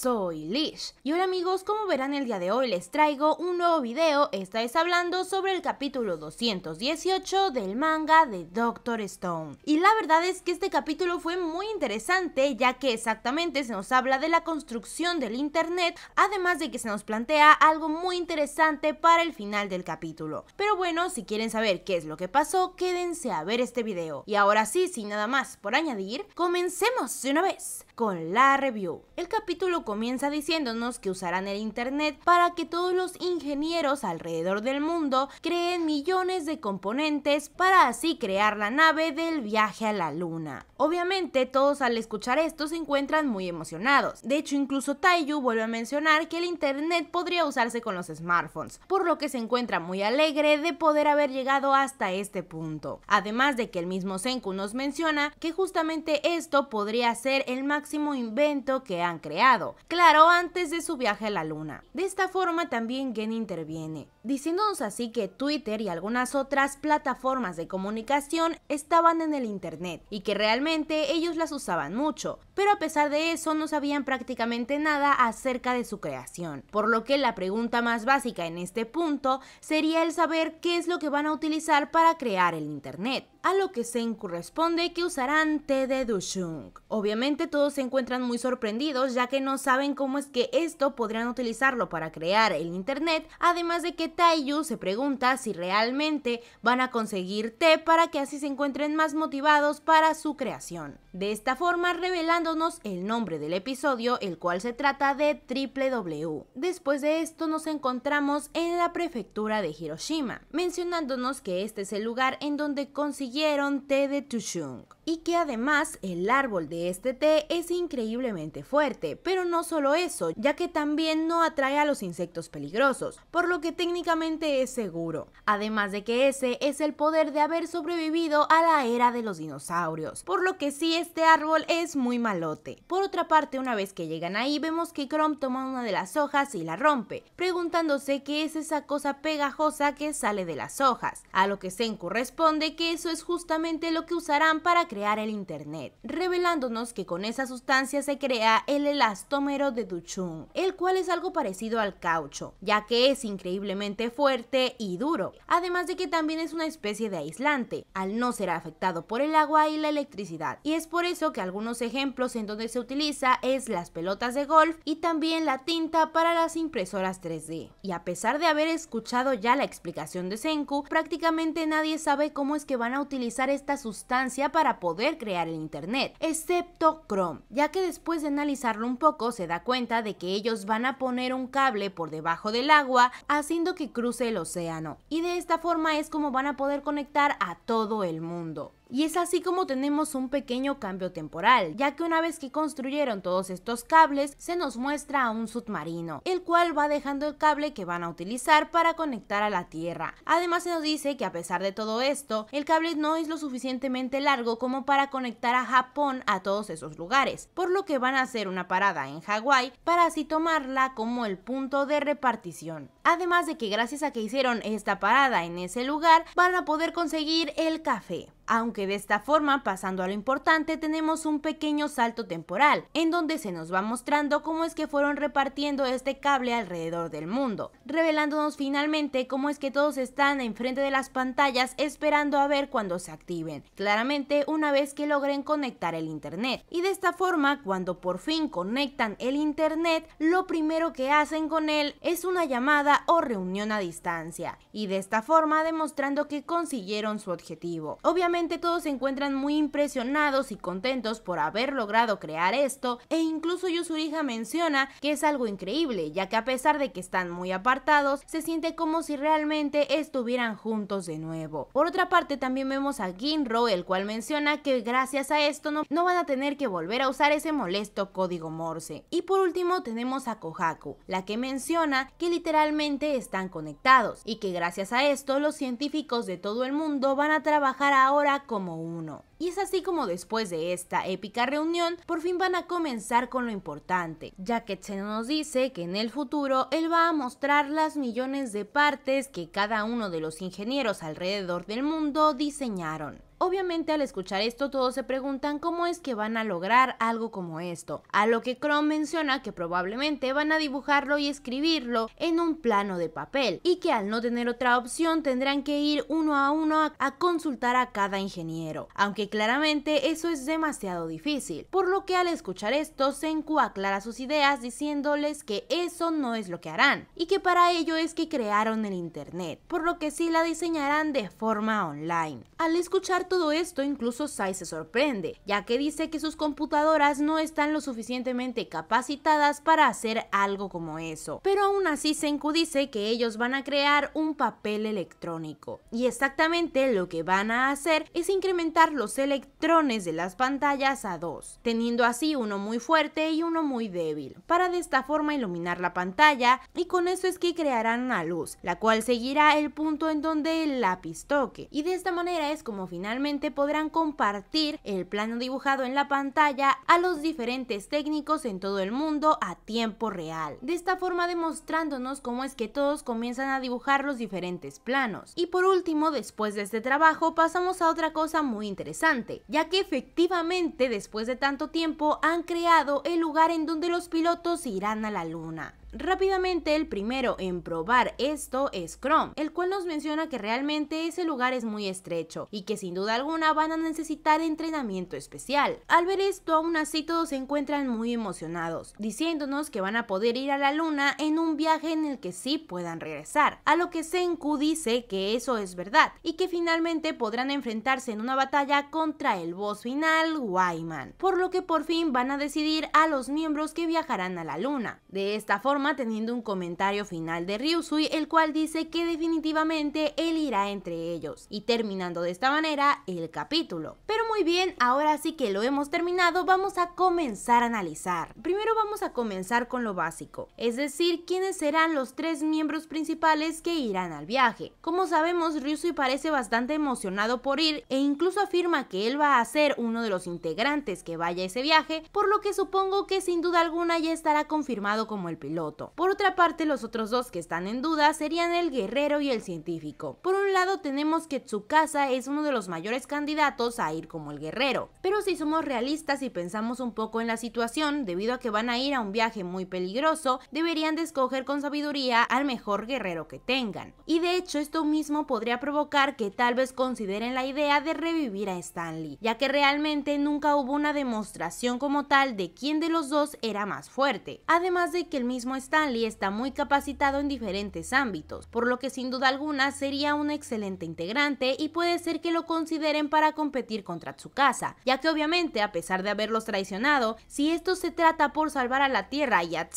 soy Lish. Y hola amigos, como verán el día de hoy les traigo un nuevo video, esta es hablando sobre el capítulo 218 del manga de Doctor Stone. Y la verdad es que este capítulo fue muy interesante ya que exactamente se nos habla de la construcción del internet, además de que se nos plantea algo muy interesante para el final del capítulo. Pero bueno, si quieren saber qué es lo que pasó, quédense a ver este video. Y ahora sí, sin nada más por añadir, comencemos de una vez con la review. El capítulo comienza diciéndonos que usarán el Internet para que todos los ingenieros alrededor del mundo creen millones de componentes para así crear la nave del viaje a la Luna. Obviamente todos al escuchar esto se encuentran muy emocionados. De hecho incluso Taiyu vuelve a mencionar que el Internet podría usarse con los smartphones, por lo que se encuentra muy alegre de poder haber llegado hasta este punto. Además de que el mismo Senku nos menciona que justamente esto podría ser el máximo invento que han creado, claro, antes de su viaje a la luna. De esta forma también Gen interviene, diciéndonos así que Twitter y algunas otras plataformas de comunicación estaban en el Internet y que realmente ellos las usaban mucho, pero a pesar de eso no sabían prácticamente nada acerca de su creación, por lo que la pregunta más básica en este punto sería el saber qué es lo que van a utilizar para crear el Internet a lo que Zen corresponde que usarán té de Dushung. Obviamente todos se encuentran muy sorprendidos ya que no saben cómo es que esto podrían utilizarlo para crear el internet, además de que Taiyu se pregunta si realmente van a conseguir té para que así se encuentren más motivados para su creación. De esta forma revelándonos el nombre del episodio, el cual se trata de WW. E. Después de esto nos encontramos en la prefectura de Hiroshima, mencionándonos que este es el lugar en donde consiguieron consiguieron té de Tushung y que además el árbol de este té es increíblemente fuerte, pero no solo eso, ya que también no atrae a los insectos peligrosos, por lo que técnicamente es seguro. Además de que ese es el poder de haber sobrevivido a la era de los dinosaurios, por lo que sí este árbol es muy malote. Por otra parte, una vez que llegan ahí vemos que Chrome toma una de las hojas y la rompe, preguntándose qué es esa cosa pegajosa que sale de las hojas, a lo que Senku responde que eso es justamente lo que usarán para crear el Internet, revelándonos que con esa sustancia se crea el elastómero de Duchung, el cual es algo parecido al caucho, ya que es increíblemente fuerte y duro, además de que también es una especie de aislante, al no ser afectado por el agua y la electricidad. Y es por eso que algunos ejemplos en donde se utiliza es las pelotas de golf y también la tinta para las impresoras 3D. Y a pesar de haber escuchado ya la explicación de Senku, prácticamente nadie sabe cómo es que van a utilizar esta sustancia para poder crear el Internet, excepto Chrome, ya que después de analizarlo un poco se da cuenta de que ellos van a poner un cable por debajo del agua haciendo que cruce el océano y de esta forma es como van a poder conectar a todo el mundo. Y es así como tenemos un pequeño cambio temporal, ya que una vez que construyeron todos estos cables, se nos muestra a un submarino, el cual va dejando el cable que van a utilizar para conectar a la Tierra. Además se nos dice que a pesar de todo esto, el cable no es lo suficientemente largo como para conectar a Japón a todos esos lugares, por lo que van a hacer una parada en Hawái para así tomarla como el punto de repartición. Además de que gracias a que hicieron esta parada en ese lugar, van a poder conseguir el café aunque de esta forma, pasando a lo importante, tenemos un pequeño salto temporal, en donde se nos va mostrando cómo es que fueron repartiendo este cable alrededor del mundo, revelándonos finalmente cómo es que todos están enfrente de las pantallas esperando a ver cuando se activen, claramente una vez que logren conectar el internet. Y de esta forma, cuando por fin conectan el internet, lo primero que hacen con él es una llamada o reunión a distancia, y de esta forma demostrando que consiguieron su objetivo. Obviamente todos se encuentran muy impresionados y contentos por haber logrado crear esto e incluso Yusurija menciona que es algo increíble ya que a pesar de que están muy apartados se siente como si realmente estuvieran juntos de nuevo. Por otra parte también vemos a Ginro el cual menciona que gracias a esto no, no van a tener que volver a usar ese molesto código Morse. Y por último tenemos a Kohaku, la que menciona que literalmente están conectados y que gracias a esto los científicos de todo el mundo van a trabajar ahora como uno. Y es así como después de esta épica reunión, por fin van a comenzar con lo importante, ya que Chen nos dice que en el futuro él va a mostrar las millones de partes que cada uno de los ingenieros alrededor del mundo diseñaron. Obviamente al escuchar esto todos se preguntan cómo es que van a lograr algo como esto, a lo que Chrome menciona que probablemente van a dibujarlo y escribirlo en un plano de papel y que al no tener otra opción tendrán que ir uno a uno a, consultar a cada ingeniero, aunque claramente eso es demasiado difícil, por lo que al escuchar esto Senku aclara sus ideas diciéndoles que eso no es lo que harán y que para ello es que crearon el internet, por lo que sí la diseñarán de forma online. Al escuchar todo esto, incluso Sai se sorprende, ya que dice que sus computadoras no están lo suficientemente capacitadas para hacer algo como eso. Pero aún así, Senku dice que ellos van a crear un papel electrónico. Y exactamente lo que van a hacer es incrementar los electrones de las pantallas a dos, teniendo así uno muy fuerte y uno muy débil, para de esta forma iluminar la pantalla y con eso es que crearán una luz, la cual seguirá el punto en donde el lápiz toque. Y de esta manera es como finalmente podrán compartir el plano dibujado en la pantalla a los diferentes técnicos en todo el mundo a tiempo real. De esta forma demostrándonos cómo es que todos comienzan a dibujar los diferentes planos. Y por último, después de este trabajo pasamos a otra cosa muy interesante, ya que efectivamente después de tanto tiempo han creado el lugar en donde los pilotos irán a la luna. Rápidamente el primero en probar esto es Chrome, el cual nos menciona que realmente ese lugar es muy estrecho y que sin duda alguna van a necesitar entrenamiento especial. Al ver esto aún así todos se encuentran muy emocionados, diciéndonos que van a poder ir a la luna en un viaje en el que sí puedan regresar, a lo que Senku dice que eso es verdad y que finalmente podrán enfrentarse en una batalla contra el boss final Wyman, por lo que por fin van a decidir a los miembros que viajarán a la luna. De esta forma teniendo un comentario final de Ryusui el cual dice que definitivamente él irá entre ellos y terminando de esta manera el capítulo. Pero muy bien, ahora sí que lo hemos terminado, vamos a comenzar a analizar. Primero vamos a comenzar con lo básico, es decir, quiénes serán los tres miembros principales que irán al viaje. Como sabemos, Ryusui parece bastante emocionado por ir e incluso afirma que él va a ser uno de los integrantes que vaya a ese viaje, por lo que supongo que sin duda alguna ya estará confirmado como el piloto. Por otra parte, los otros dos que están en duda serían el guerrero y el científico. Por un lado tenemos que Tsukasa es uno de los mayores candidatos a ir como el guerrero, pero si somos realistas y pensamos un poco en la situación, debido a que van a ir a un viaje muy peligroso, deberían de escoger con sabiduría al mejor guerrero que tengan. Y de hecho esto mismo podría provocar que tal vez consideren la idea de revivir a Stanley, ya que realmente nunca hubo una demostración como tal de quién de los dos era más fuerte. Además de que el mismo Stanley está muy capacitado en diferentes ámbitos, por lo que sin duda alguna sería un excelente integrante y puede ser que lo consideren para competir contra Tsukasa, ya que obviamente a pesar de haberlos traicionado, si esto se trata por salvar a la Tierra y a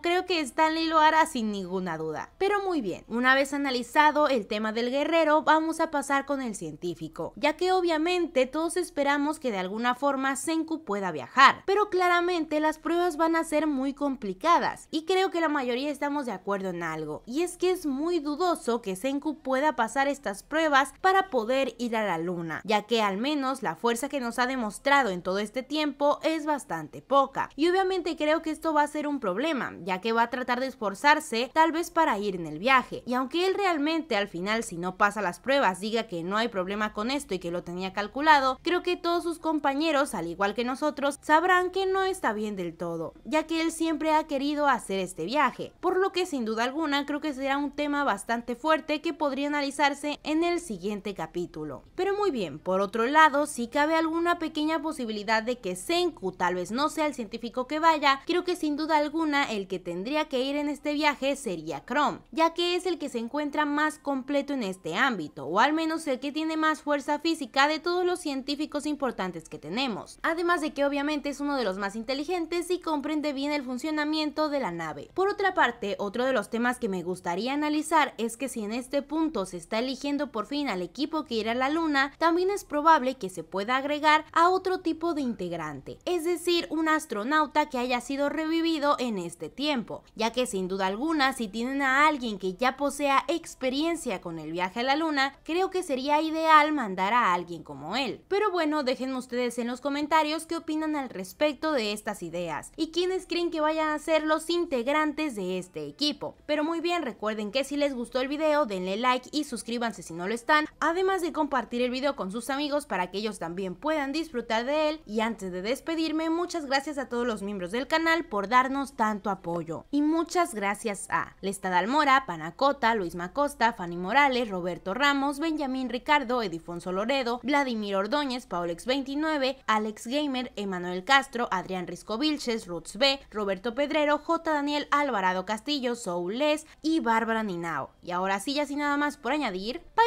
creo que Stanley lo hará sin ninguna duda. Pero muy bien, una vez analizado el tema del guerrero, vamos a pasar con el científico, ya que obviamente todos esperamos que de alguna forma Senku pueda viajar, pero claramente las pruebas van a ser muy complicadas y creo que la mayoría estamos de acuerdo en algo, y es que es muy dudoso que Senku pueda pasar estas pruebas para poder ir a la luna, ya que al menos la fuerza que nos ha demostrado en todo este tiempo es bastante poca. Y obviamente creo que esto va a ser un problema, ya que va a tratar de esforzarse tal vez para ir en el viaje. Y aunque él realmente al final si no pasa las pruebas diga que no hay problema con esto y que lo tenía calculado, creo que todos sus compañeros, al igual que nosotros, sabrán que no está bien del todo, ya que él siempre ha querido hacer este este viaje, por lo que sin duda alguna creo que será un tema bastante fuerte que podría analizarse en el siguiente capítulo. Pero muy bien, por otro lado, si cabe alguna pequeña posibilidad de que Senku tal vez no sea el científico que vaya, creo que sin duda alguna el que tendría que ir en este viaje sería Chrome, ya que es el que se encuentra más completo en este ámbito, o al menos el que tiene más fuerza física de todos los científicos importantes que tenemos, además de que obviamente es uno de los más inteligentes y comprende bien el funcionamiento de la nave. Por otra parte, otro de los temas que me gustaría analizar es que si en este punto se está eligiendo por fin al equipo que irá a la luna, también es probable que se pueda agregar a otro tipo de integrante, es decir, un astronauta que haya sido revivido en este tiempo, ya que sin duda alguna si tienen a alguien que ya posea experiencia con el viaje a la luna, creo que sería ideal mandar a alguien como él. Pero bueno, déjenme ustedes en los comentarios qué opinan al respecto de estas ideas y quiénes creen que vayan a ser los integrantes de este equipo. Pero muy bien, recuerden que si les gustó el video denle like y suscríbanse si no lo están, además de compartir el video con sus amigos para que ellos también puedan disfrutar de él. Y antes de despedirme, muchas gracias a todos los miembros del canal por darnos tanto apoyo. Y muchas gracias a l'estadalmora Almora, Panacota, Luis Macosta, Fanny Morales, Roberto Ramos, Benjamín Ricardo, Edifonso Loredo, Vladimir Ordóñez, Paulex29, Alex Gamer, Emanuel Castro, Adrián Risco Vilches, B, Roberto Pedrero, J. Daniel Alvarado Castillo, Soules y Bárbara Ninao. Y ahora sí, ya sin nada más por añadir, bye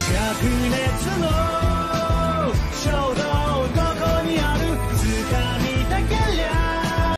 bye.